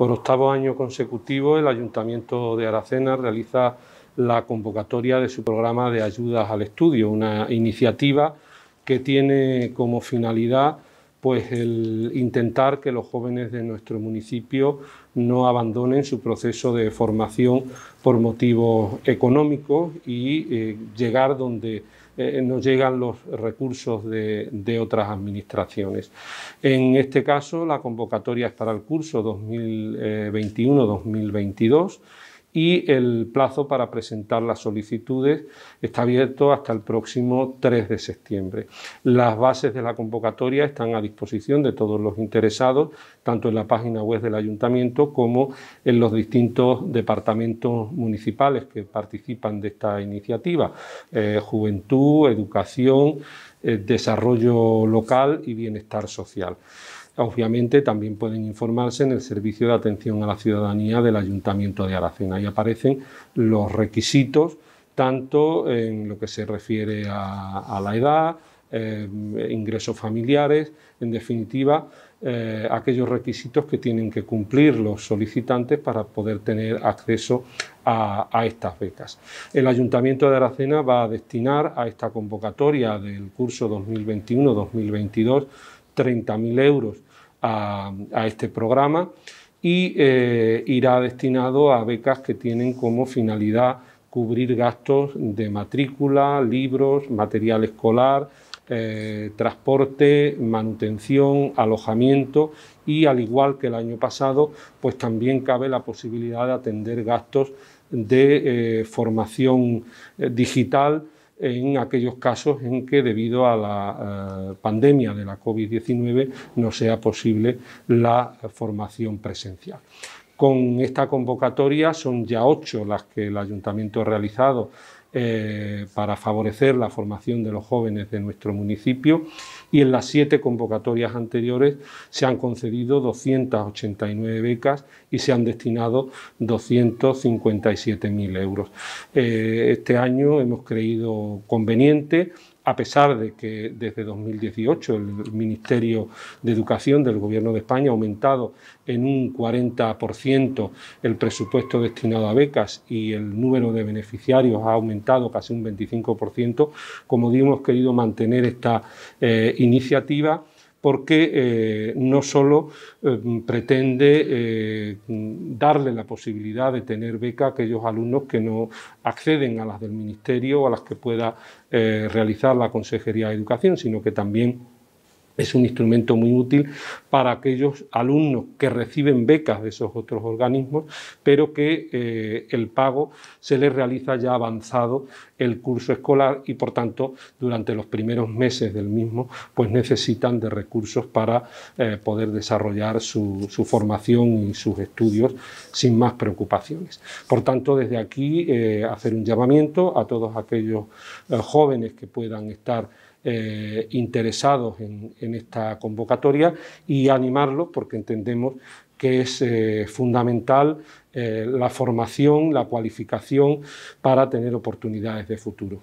Por octavo año consecutivo, el Ayuntamiento de Aracena realiza la convocatoria de su programa de ayudas al estudio, una iniciativa que tiene como finalidad pues el intentar que los jóvenes de nuestro municipio no abandonen su proceso de formación por motivos económicos y eh, llegar donde eh, no llegan los recursos de, de, otras administraciones. En este caso, la convocatoria es para el curso 2021-2022 y el plazo para presentar las solicitudes está abierto hasta el próximo 3 de septiembre. Las bases de la convocatoria están a disposición de todos los interesados, tanto en la página web del ayuntamiento como en los distintos departamentos municipales que participan de esta iniciativa, eh, juventud, educación, eh, desarrollo local y bienestar social. Obviamente también pueden informarse en el Servicio de Atención a la Ciudadanía del Ayuntamiento de Aracena. Ahí aparecen los requisitos tanto en lo que se refiere a, la edad, eh, ingresos familiares, en definitiva, eh, aquellos requisitos que tienen que cumplir los solicitantes para poder tener acceso a, a, estas becas. El Ayuntamiento de Aracena va a destinar a esta convocatoria del curso 2021-2022 30.000 euros a, este programa y eh, irá destinado a becas que tienen como finalidad cubrir gastos de matrícula, libros, material escolar, eh, transporte, manutención, alojamiento y al igual que el año pasado, pues también cabe la posibilidad de atender gastos de eh, formación digital en aquellos casos en que debido a la eh, pandemia de la COVID-19 no sea posible la formación presencial. Con esta convocatoria son ya ocho las que el ayuntamiento ha realizado eh, para favorecer la formación de los jóvenes de nuestro municipio y en las siete convocatorias anteriores se han concedido 289 becas y se han destinado 257.000 euros. Eh, este año hemos creído conveniente a pesar de que desde 2018 el Ministerio de Educación del Gobierno de España ha aumentado en un 40% el presupuesto destinado a becas y el número de beneficiarios ha aumentado casi un 25%, como digo, hemos querido mantener esta eh, iniciativa porque eh, no solo em, pretende eh, darle la posibilidad de tener beca a aquellos alumnos que no acceden a las del Ministerio o a las que pueda eh, realizar la Consejería de Educación, sino que también es un instrumento muy útil para aquellos alumnos que reciben becas de esos otros organismos, pero que eh, el pago se les realiza ya avanzado el curso escolar y por tanto durante los primeros meses del mismo pues necesitan de recursos para eh, poder desarrollar su, formación y sus estudios sin más preocupaciones. Por tanto, desde aquí eh, hacer un llamamiento a todos aquellos jóvenes que puedan estar eh, interesados en, esta convocatoria y animarlos porque entendemos que es eh, fundamental eh, la formación, la cualificación para tener oportunidades de futuro.